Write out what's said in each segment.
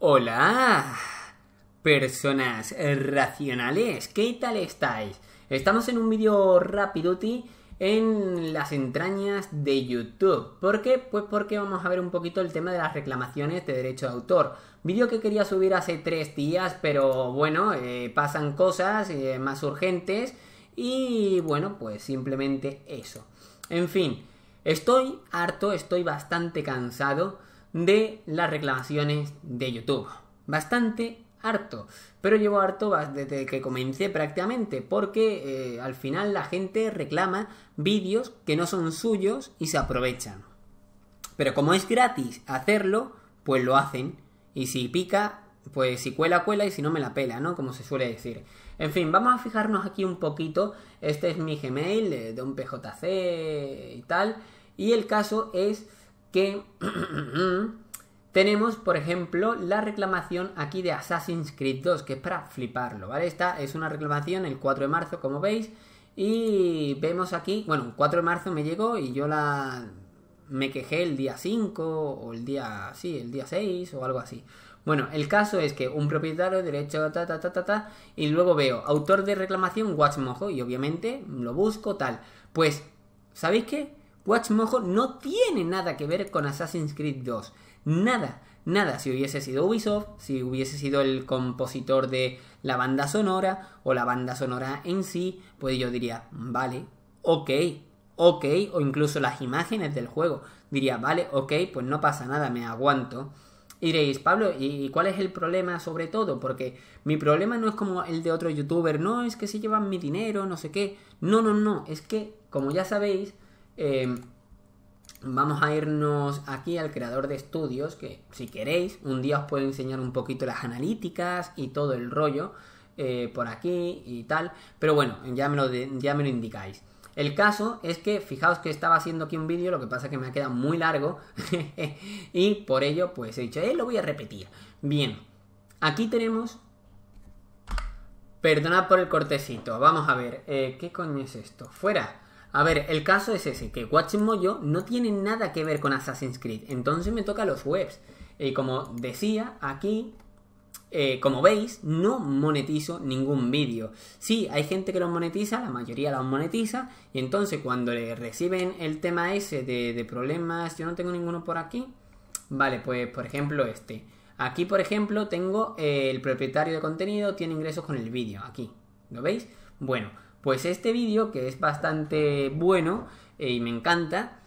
Hola, personas racionales, ¿qué tal estáis? Estamos en un vídeo rapiduti en las entrañas de YouTube. ¿Por qué? Pues porque vamos a ver un poquito el tema de las reclamaciones de derecho de autor. Vídeo que quería subir hace tres días, pero bueno, eh, pasan cosas eh, más urgentes y bueno, pues simplemente eso. En fin, estoy harto, estoy bastante cansado de las reclamaciones de YouTube. Bastante harto, pero llevo harto desde que comencé prácticamente, porque eh, al final la gente reclama vídeos que no son suyos y se aprovechan. Pero como es gratis hacerlo, pues lo hacen. Y si pica, pues si cuela, cuela y si no me la pela, ¿no? Como se suele decir. En fin, vamos a fijarnos aquí un poquito. Este es mi Gmail eh, de un PJC y tal. Y el caso es que tenemos, por ejemplo, la reclamación aquí de Assassin's Creed 2, que es para fliparlo, ¿vale? Esta es una reclamación el 4 de marzo, como veis, y vemos aquí, bueno, el 4 de marzo me llegó y yo la me quejé el día 5 o el día sí, el día 6 o algo así. Bueno, el caso es que un propietario derecho ta ta ta ta ta y luego veo autor de reclamación Watchmojo y obviamente lo busco tal. Pues ¿sabéis qué? WatchMojo no tiene nada que ver con Assassin's Creed 2. Nada, nada. Si hubiese sido Ubisoft, si hubiese sido el compositor de la banda sonora o la banda sonora en sí, pues yo diría, vale, ok, ok, o incluso las imágenes del juego. Diría, vale, ok, pues no pasa nada, me aguanto. Y diréis, Pablo, ¿y cuál es el problema sobre todo? Porque mi problema no es como el de otro youtuber, no, es que se llevan mi dinero, no sé qué. No, no, no, es que, como ya sabéis, Em, vamos a irnos aquí al creador de estudios, que si queréis, un día os puedo enseñar un poquito las analíticas y todo el rollo eh, por aquí y tal, pero bueno, ya me, lo ya me lo indicáis. El caso es que, fijaos que estaba haciendo aquí un vídeo, lo que pasa es que me ha quedado muy largo y por ello pues he dicho, eh, lo voy a repetir. Bien, aquí tenemos... Perdonad por el cortecito, vamos a ver, eh, ¿qué coño es esto? Fuera. A ver, el caso es ese, que Watchmojo no tiene nada que ver con Assassin's Creed, entonces me toca los webs. Y como decía, aquí, eh, como veis, no monetizo ningún vídeo. Sí, hay gente que los monetiza, la mayoría los monetiza, y entonces cuando le reciben el tema ese de, problemas, yo no tengo ninguno por aquí. Vale, pues por ejemplo este. Aquí, por ejemplo, tengo eh, el propietario de contenido, tiene ingresos con el vídeo, aquí. ¿Lo veis? Bueno, pues este vídeo, que es bastante bueno eh, y me encanta,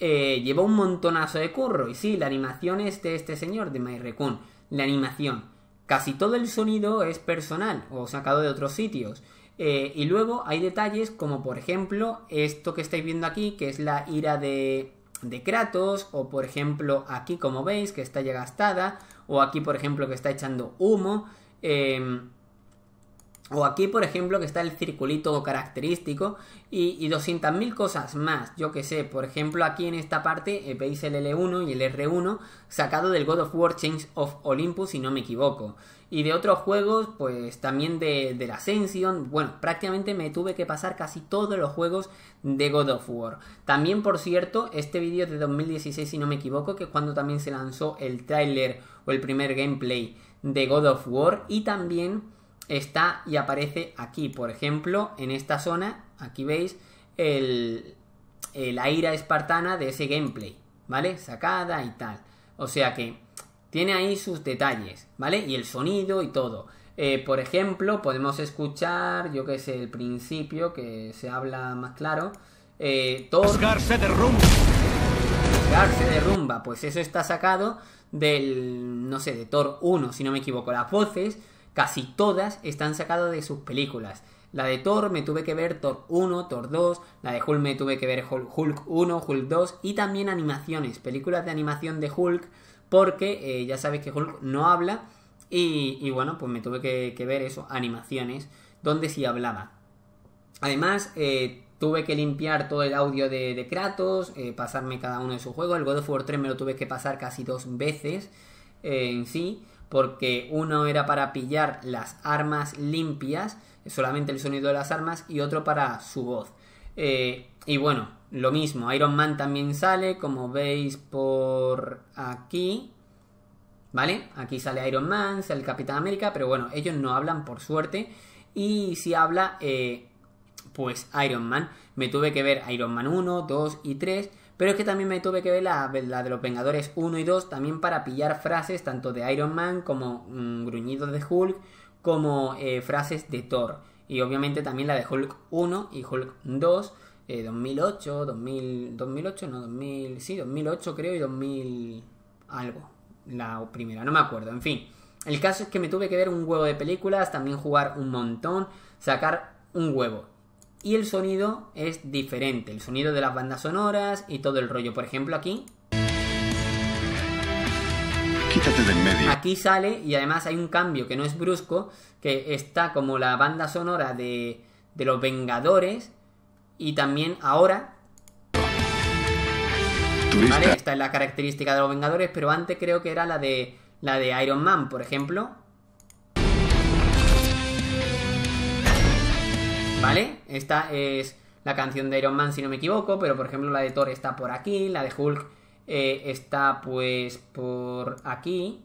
eh, lleva un montonazo de curro. Y sí, la animación es de este señor, de MyRecon. La animación. Casi todo el sonido es personal o sacado de otros sitios. Eh, y luego hay detalles como por ejemplo esto que estáis viendo aquí, que es la ira de, de Kratos, o por ejemplo aquí como veis que está ya gastada, o aquí por ejemplo que está echando humo. Eh, o aquí, por ejemplo, que está el circulito característico y, 200.000 cosas más. Yo que sé, por ejemplo, aquí en esta parte eh, veis el L1 y el R1 sacado del God of War Change of Olympus, si no me equivoco. Y de otros juegos, pues también de, del Ascension. Bueno, prácticamente me tuve que pasar casi todos los juegos de God of War. También, por cierto, este vídeo es de 2016, si no me equivoco, que es cuando también se lanzó el tráiler o el primer gameplay de God of War. Y también está y aparece aquí, por ejemplo, en esta zona, aquí veis el, la ira espartana de ese gameplay, ¿vale? Sacada y tal. O sea que tiene ahí sus detalles, ¿vale? Y el sonido y todo. Eh, por ejemplo, podemos escuchar, yo que sé, el principio, que se habla más claro. Eh, Thor... Asgard se derrumba. Pues eso está sacado del, no sé, de Thor 1, si no me equivoco. Las voces casi todas están sacadas de sus películas. La de Thor me tuve que ver Thor 1, Thor 2, la de Hulk me tuve que ver Hulk 1, Hulk 2 y también animaciones, películas de animación de Hulk, porque eh, ya sabes que Hulk no habla y, bueno, pues me tuve que, ver eso, animaciones, donde sí hablaba. Además, eh, tuve que limpiar todo el audio de, Kratos, eh, pasarme cada uno de sus juegos, el God of War 3 me lo tuve que pasar casi dos veces en sí porque uno era para pillar las armas limpias, solamente el sonido de las armas, y otro para su voz. Eh, y bueno, lo mismo, Iron Man también sale, como veis por aquí. ¿Vale? Aquí sale Iron Man, sale el Capitán América, pero bueno, ellos no hablan por suerte. Y si habla, eh, pues Iron Man. Me tuve que ver Iron Man 1, 2 y 3 pero es que también me tuve que ver la, de los Vengadores 1 y 2 también para pillar frases tanto de Iron Man como mm, gruñidos de Hulk, como eh, frases de Thor. Y obviamente también la de Hulk 1 y Hulk 2, 2008, 2000, 2008, no, 2000, sí, 2008 creo y 2000 algo, la primera, no me acuerdo, en fin. El caso es que me tuve que ver un huevo de películas, también jugar un montón, sacar un huevo y el sonido es diferente, el sonido de las bandas sonoras y todo el rollo. Por ejemplo, aquí. Quítate medio. Aquí sale y además hay un cambio que no es brusco, que está como la banda sonora de, de los Vengadores y también ahora. ¿Vale? Esta es la característica de los Vengadores, pero antes creo que era la de la de Iron Man, por ejemplo. ¿Vale? Esta es la canción de Iron Man, si no me equivoco, pero por ejemplo la de Thor está por aquí, la de Hulk eh, está pues por aquí.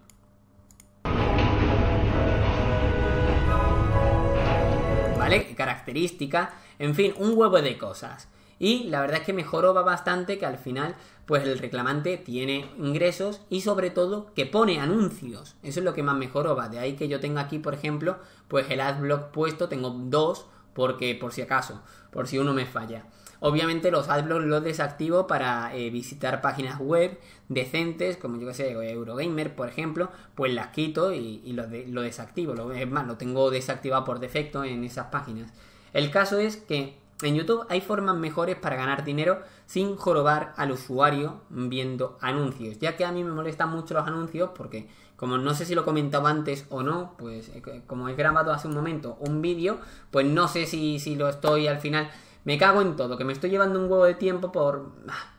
¿Vale? Característica. En fin, un huevo de cosas. Y la verdad es que mejoró bastante que al final pues el reclamante tiene ingresos y sobre todo que pone anuncios. Eso es lo que más mejoró. De ahí que yo tenga aquí, por ejemplo, pues el adblock puesto, tengo dos porque por si acaso, por si uno me falla. Obviamente los adblocks los desactivo para eh, visitar páginas web decentes, como yo que sé, Eurogamer, por ejemplo, pues las quito y, y lo, desactivo. es más, lo tengo desactivado por defecto en esas páginas. El caso es que en YouTube hay formas mejores para ganar dinero sin jorobar al usuario viendo anuncios, ya que a mí me molestan mucho los anuncios porque como no sé si lo comentaba antes o no, pues eh, como he grabado hace un momento un vídeo, pues no sé si, si lo estoy al final. Me cago en todo, que me estoy llevando un huevo de tiempo por... Ah,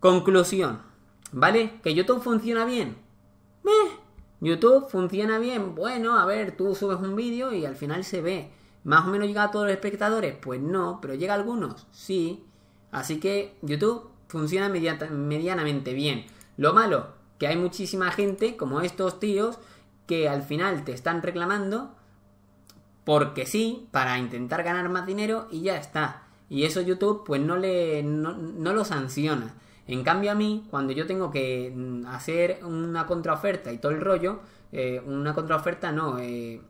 conclusión, ¿vale? Que YouTube funciona bien. ¿Eh? YouTube funciona bien. Bueno, a ver, tú subes un vídeo y al final se ve. ¿Más o menos llega a todos los espectadores? Pues no, pero llega a algunos, sí. Así que YouTube funciona medianamente bien. Lo malo, hay muchísima gente, como estos tíos, que al final te están reclamando porque sí, para intentar ganar más dinero y ya está. Y eso YouTube pues no, le, no, lo sanciona. En cambio a mí, cuando yo tengo que mm, hacer una contraoferta y todo el rollo, eh, una contraoferta no, eh,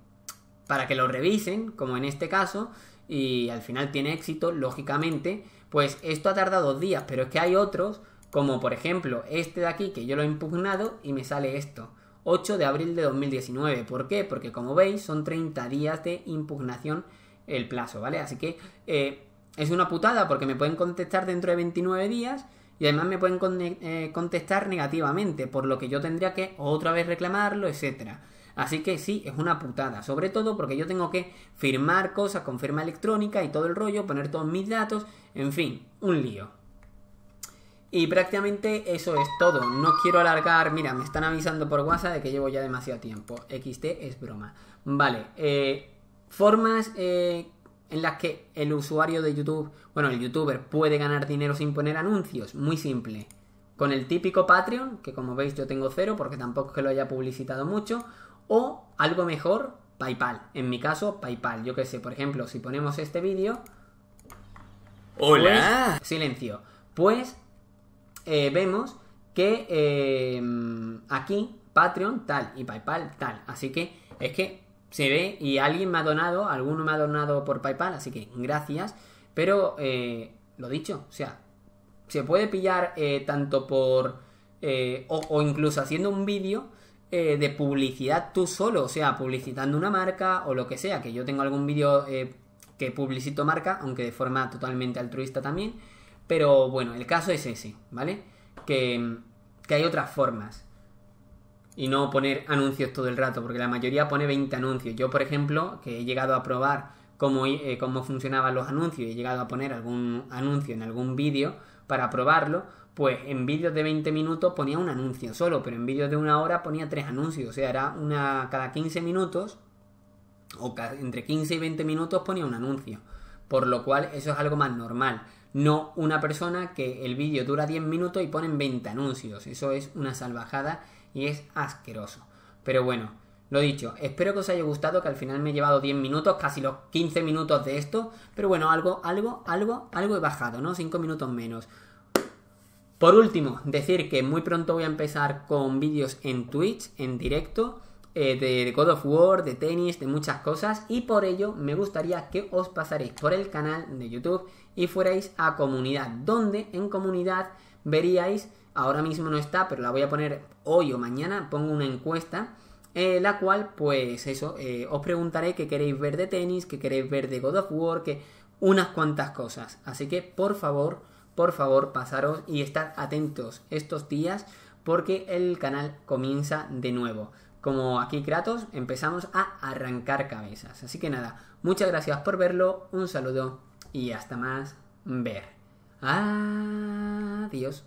para que lo revisen, como en este caso, y al final tiene éxito, lógicamente, pues esto ha tardado dos días, pero es que hay otros como por ejemplo este de aquí que yo lo he impugnado y me sale esto. 8 de abril de 2019. ¿Por qué? Porque como veis son 30 días de impugnación el plazo, ¿vale? Así que eh, es una putada porque me pueden contestar dentro de 29 días y además me pueden eh, contestar negativamente, por lo que yo tendría que otra vez reclamarlo, etcétera. Así que sí, es una putada, sobre todo porque yo tengo que firmar cosas con firma electrónica y todo el rollo, poner todos mis datos, en fin, un lío. Y prácticamente eso es todo. No quiero alargar. Mira, me están avisando por WhatsApp de que llevo ya demasiado tiempo. XT es broma. Vale. Eh, formas eh, en las que el usuario de YouTube, bueno, el youtuber puede ganar dinero sin poner anuncios. Muy simple. Con el típico Patreon, que como veis yo tengo cero porque tampoco que lo haya publicitado mucho. O algo mejor, PayPal. En mi caso, PayPal. Yo qué sé, por ejemplo, si ponemos este vídeo... Hola. Pues, silencio. Pues eh, vemos que eh, aquí Patreon tal y PayPal tal. Así que es que se ve y alguien me ha donado, alguno me ha donado por PayPal, así que gracias. Pero eh, lo dicho, o sea, se puede pillar tanto por... O, o, incluso haciendo un vídeo de publicidad tú solo, o sea, publicitando una marca o lo que sea, que yo tengo algún vídeo que publicito marca, aunque de forma totalmente altruista también. Pero bueno, el caso es ese, ¿vale? Mm, que, hay otras formas. Y no poner anuncios todo el rato, porque la mayoría pone 20 anuncios. Yo, por ejemplo, que he llegado a probar cómo, eh, cómo funcionaban los anuncios y he llegado a poner algún anuncio en algún vídeo para probarlo, pues en vídeos de 20 minutos ponía un anuncio solo, pero en vídeos de una hora ponía tres anuncios, o sea, era una cada 15 minutos o entre 15 y 20 minutos ponía un anuncio, por lo cual eso es algo más normal. No una persona que el vídeo dura 10 minutos y ponen 20 anuncios. Eso es una salvajada y es asqueroso. Pero bueno, lo dicho, espero que os haya gustado, que al final me he llevado 10 minutos, casi los 15 minutos de esto, pero bueno, algo, algo, algo, algo he bajado, ¿no? 5 minutos menos. Por último, decir que muy pronto voy a empezar con vídeos en Twitch, en directo. Eh, de God of War, de tenis, de muchas cosas y por ello me gustaría que os pasaréis por el canal de YouTube y fuerais a comunidad, donde en comunidad veríais, ahora mismo no está, pero la voy a poner hoy o mañana, pongo una encuesta. Eh, la cual, pues eso, eh, os preguntaré qué queréis ver de tenis, qué queréis ver de God of War, que unas cuantas cosas. Así que, por favor, por favor, pasaros y estar atentos estos días porque el canal comienza de nuevo como aquí Kratos, empezamos a arrancar cabezas. Así que nada, muchas gracias por verlo, un saludo y hasta más ver. Adiós.